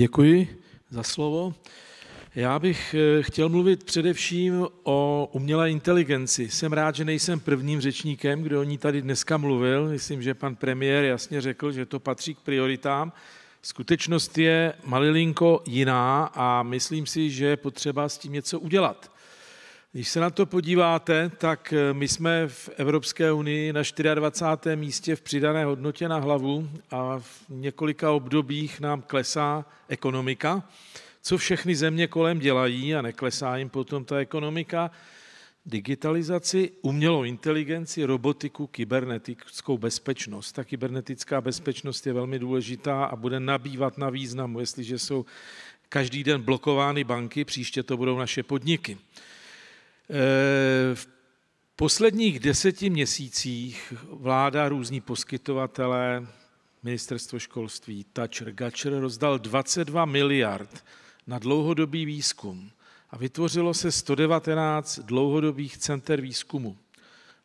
Děkuji za slovo. Já bych eh, chtěl mluvit především o umělé inteligenci. Jsem rád, že nejsem prvním řečníkem, kdo o ní tady dneska mluvil. Myslím, že pan premiér jasně řekl, že to patří k prioritám. Skutečnost je malilinko jiná a myslím si, že je potřeba s tím něco udělat. Když se na to podíváte, tak eh, my jsme v Evropské unii na 24. místě v přidané hodnotě na hlavu a v několika obdobích nám klesá ekonomika. Co všechny země kolem dělají a neklesá jim potom ta ekonomika? digitalizaci, umělou inteligenci, robotiku, kybernetickou bezpečnost. Ta kybernetická bezpečnost je velmi důležitá a bude nabývat na významu, jestliže jsou každý den blokovány banky, příště to budou naše podniky. Eh, v posledních deseti měsících vláda, různí poskytovatelé, ministerstvo školství, Tačr, Gačr rozdal 22 miliard na dlouhodobý výzkum a vytvořilo se 119 dlouhodobých center výzkumu.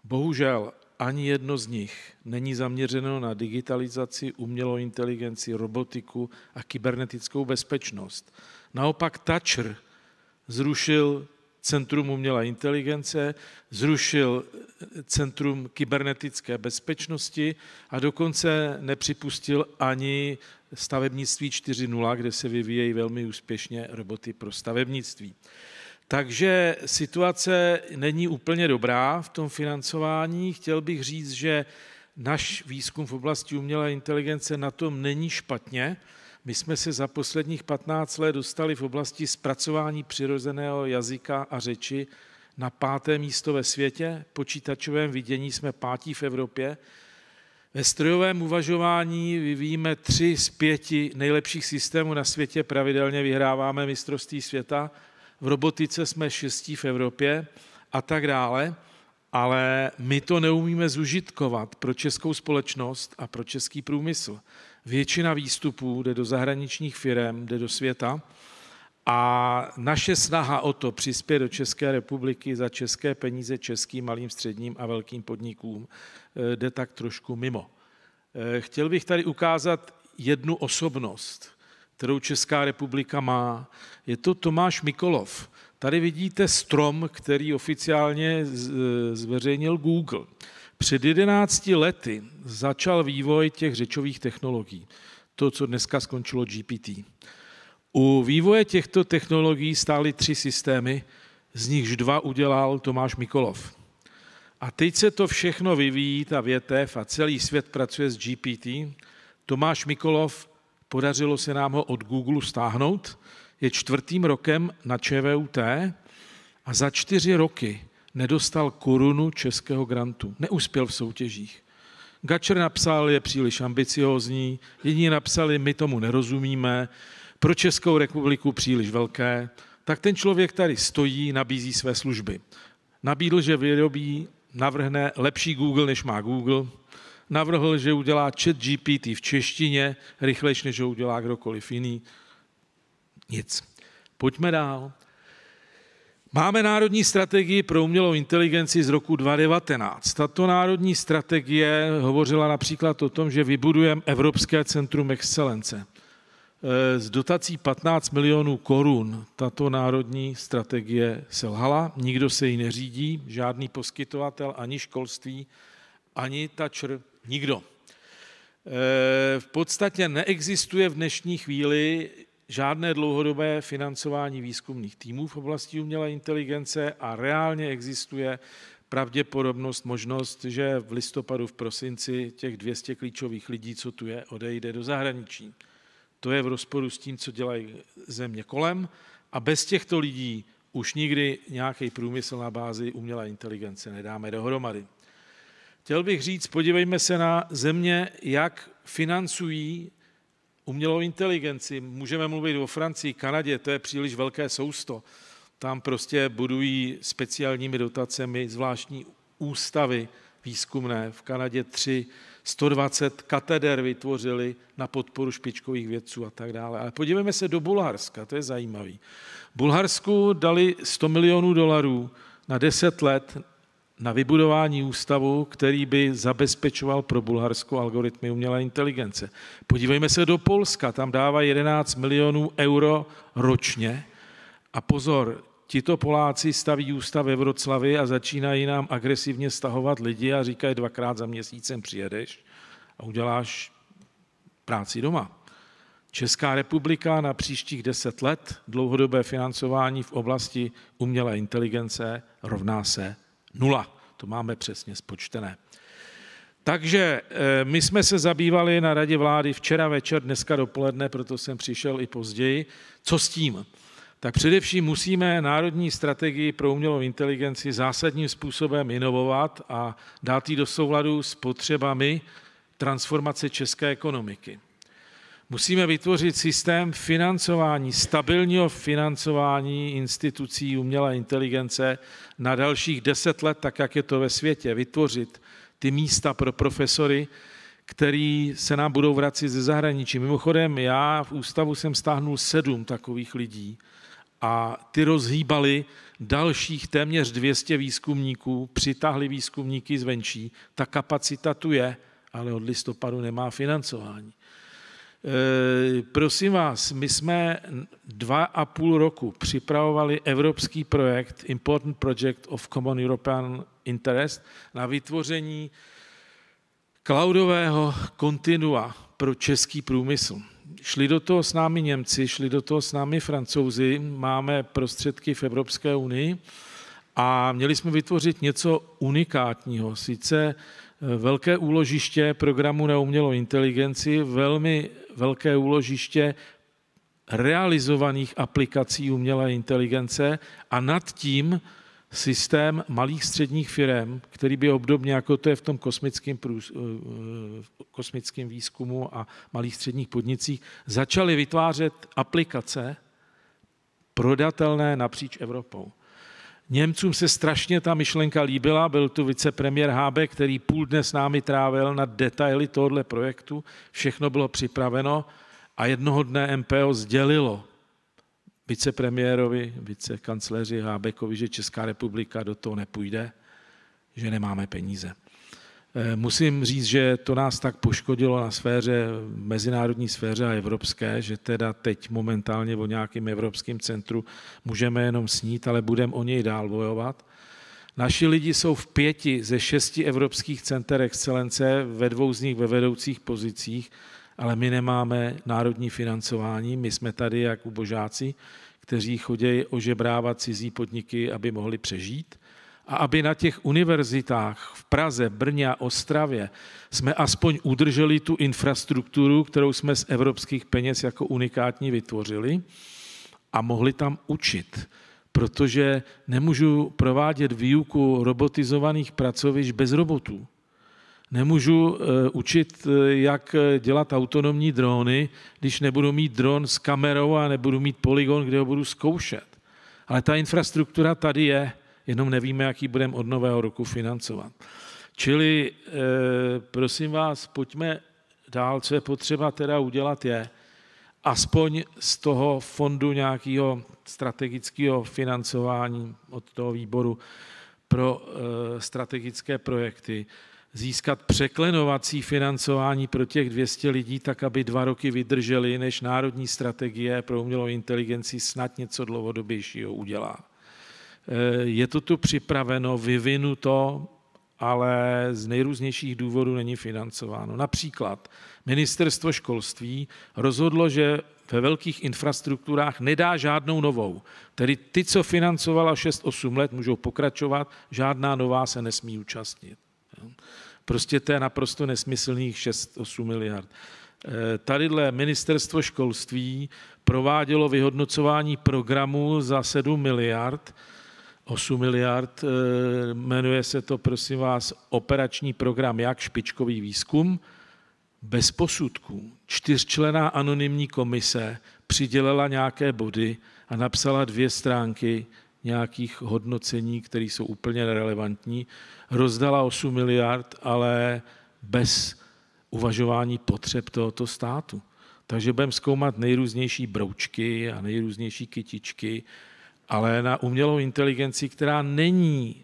Bohužel ani jedno z nich není zaměřeno na digitalizaci, umělou inteligenci, robotiku a kybernetickou bezpečnost. Naopak Tačr zrušil Centrum umělé inteligence, zrušil eh, Centrum kybernetické bezpečnosti a dokonce nepřipustil ani stavebnictví 4.0, kde se vyvíjejí velmi úspěšně roboty pro stavebnictví. Takže situace není úplně dobrá v tom financování. Chtěl bych říct, že náš výzkum v oblasti umělé inteligence na tom není špatně. My jsme se za posledních 15 let dostali v oblasti zpracování přirozeného jazyka a řeči na páté místo ve světě, počítačovém vidění jsme pátí v Evropě, ve strojovém uvažování vyvíjíme tři z pěti nejlepších systémů na světě, pravidelně vyhráváme mistrovství světa, v robotice jsme šestí v Evropě a tak dále, ale my to neumíme zužitkovat pro českou společnost a pro český průmysl. Většina výstupů jde do zahraničních firm, jde do světa a naše snaha o to přispět do České republiky za české peníze českým malým, středním a velkým podnikům eh, jde tak trošku mimo. Eh, chtěl bych tady ukázat jednu osobnost, kterou Česká republika má. Je to Tomáš Mikolov. Tady vidíte strom, který oficiálně eh, zveřejnil Google. Před 11 lety začal vývoj těch řečových technologií, to, co dneska skončilo GPT. U vývoje těchto technologií stály tři systémy, z nichž dva udělal Tomáš Mikolov. A teď se to všechno vyvíjí, ta větev a celý svět pracuje s GPT. Tomáš Mikolov, podařilo se nám ho od Google stáhnout, je čtvrtým rokem na ČVUT a za čtyři roky nedostal korunu českého grantu. Neuspěl v soutěžích. Gačer napsal, je příliš ambiciózní, jiní napsali, my tomu nerozumíme, pro Českou republiku příliš velké, tak ten člověk tady stojí, nabízí své služby. Nabídl, že vyrobí, navrhne lepší Google, než má Google, navrhl, že udělá chat GPT v češtině rychlejší, než ho udělá kdokoliv jiný. Nic. Pojďme dál. Máme národní strategii pro umělou inteligenci z roku 2019. Tato národní strategie hovořila například o tom, že vybudujeme Evropské centrum excelence. Eh, z dotací 15 milionů korun tato národní strategie selhala, nikdo se ji neřídí, žádný poskytovatel, ani školství, ani tačr, nikdo. Eh, v podstatě neexistuje v dnešní chvíli žádné dlouhodobé financování výzkumných týmů v oblasti umělé inteligence a reálně existuje pravděpodobnost, možnost, že v listopadu, v prosinci těch 200 klíčových lidí, co tu je, odejde do zahraničí. To je v rozporu s tím, co dělají země kolem a bez těchto lidí už nikdy nějaký průmysl na bázi umělé inteligence nedáme dohromady. Chtěl bych říct, podívejme se na země, jak financují umělou inteligenci, můžeme mluvit o Francii, Kanadě, to je příliš velké sousto. Tam prostě budují speciálními dotacemi zvláštní ústavy výzkumné. V Kanadě tři 120 kateder vytvořili na podporu špičkových vědců a tak dále. Ale podívejme se do Bulharska, to je zajímavé. Bulharsku dali 100 milionů dolarů na 10 let na vybudování ústavu, který by zabezpečoval pro Bulharsko algoritmy umělé inteligence. Podívejme se do Polska, tam dává 11 milionů euro ročně. A pozor, tito Poláci staví ústav ve Vroclavi a začínají nám agresivně stahovat lidi a říkají dvakrát za měsícem přijedeš a uděláš práci doma. Česká republika na příštích deset let dlouhodobé financování v oblasti umělé inteligence rovná se Nula. To máme přesně spočtené. Takže eh, my jsme se zabývali na radě vlády včera večer, dneska dopoledne, proto jsem přišel i později. Co s tím? Tak především musíme národní strategii pro umělou inteligenci zásadním způsobem inovovat a dát ji do souladu s potřebami transformace české ekonomiky. Musíme vytvořit systém financování, stabilního financování institucí umělé inteligence na dalších deset let, tak jak je to ve světě. Vytvořit ty místa pro profesory, který se nám budou vracet ze zahraničí. Mimochodem, já v ústavu jsem stáhnul sedm takových lidí a ty rozhýbali dalších téměř 200 výzkumníků, přitáhli výzkumníky zvenčí. Ta kapacita tu je, ale od listopadu nemá financování. Eh, prosím vás, my jsme dva a půl roku připravovali evropský projekt Important Project of Common European Interest na vytvoření cloudového kontinua pro český průmysl. Šli do toho s námi Němci, šli do toho s námi Francouzi, máme prostředky v Evropské unii a měli jsme vytvořit něco unikátního. Sice velké úložiště programu na umělou inteligenci, velmi velké úložiště realizovaných aplikací umělé inteligence a nad tím systém malých středních firm, který by obdobně jako to je v tom kosmickém, průz, eh, kosmickém výzkumu a malých středních podnicích, začaly vytvářet aplikace prodatelné napříč Evropou. Němcům se strašně ta myšlenka líbila, byl tu vicepremiér Hábe, který půl dne s námi trávil na detaily tohle projektu, všechno bylo připraveno a jednoho dne MPO sdělilo vicepremiérovi, vicekancléři Hábekovi, že Česká republika do toho nepůjde, že nemáme peníze. Eh, musím říct, že to nás tak poškodilo na sféře, mezinárodní sféře a evropské, že teda teď momentálně o nějakém evropském centru můžeme jenom snít, ale budeme o něj dál bojovat. Naši lidi jsou v pěti ze šesti evropských center excelence, ve dvou z nich ve vedoucích pozicích, ale my nemáme národní financování, my jsme tady jak ubožáci, kteří chodí ožebrávat cizí podniky, aby mohli přežít – a aby na těch univerzitách v Praze, Brně a Ostravě jsme aspoň udrželi tu infrastrukturu, kterou jsme z evropských peněz jako unikátní vytvořili a mohli tam učit protože nemůžu provádět výuku robotizovaných pracovišť bez robotů. Nemůžu e, učit, e, jak e, dělat autonomní drony, když nebudu mít dron s kamerou a nebudu mít poligon, kde ho budu zkoušet. Ale ta infrastruktura tady je jenom nevíme, jaký budeme od nového roku financovat. Čili eh, prosím vás, pojďme dál, co je potřeba teda udělat je, aspoň z toho fondu nějakého strategického financování od toho výboru pro eh, strategické projekty, získat překlenovací financování pro těch 200 lidí, tak aby dva roky vydrželi, než národní strategie pro umělou inteligenci snad něco dlouhodobějšího udělá. Eh, je to tu připraveno, vyvinuto, ale z nejrůznějších důvodů není financováno. Například ministerstvo školství rozhodlo, že ve velkých infrastrukturách nedá žádnou novou. Tedy ty, co financovala 6-8 let, můžou pokračovat, žádná nová se nesmí účastnit. Prostě to je naprosto nesmyslných 6-8 miliard. Eh, tadyhle ministerstvo školství provádělo vyhodnocování programu za 7 miliard, 8 miliard. Eh, jmenuje se to, prosím vás, operační program Jak špičkový výzkum. Bez posudků čtyřčlená anonymní komise přidělila nějaké body a napsala dvě stránky nějakých hodnocení, které jsou úplně nerelevantní, Rozdala 8 miliard, ale bez uvažování potřeb tohoto státu. Takže budeme zkoumat nejrůznější broučky a nejrůznější kytičky, ale na umělou inteligenci, která není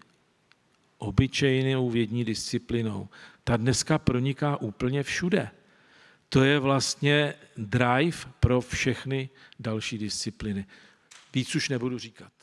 obyčejnou vědní disciplinou. Ta dneska proniká úplně všude. To je vlastně drive pro všechny další disciplíny. Víc už nebudu říkat.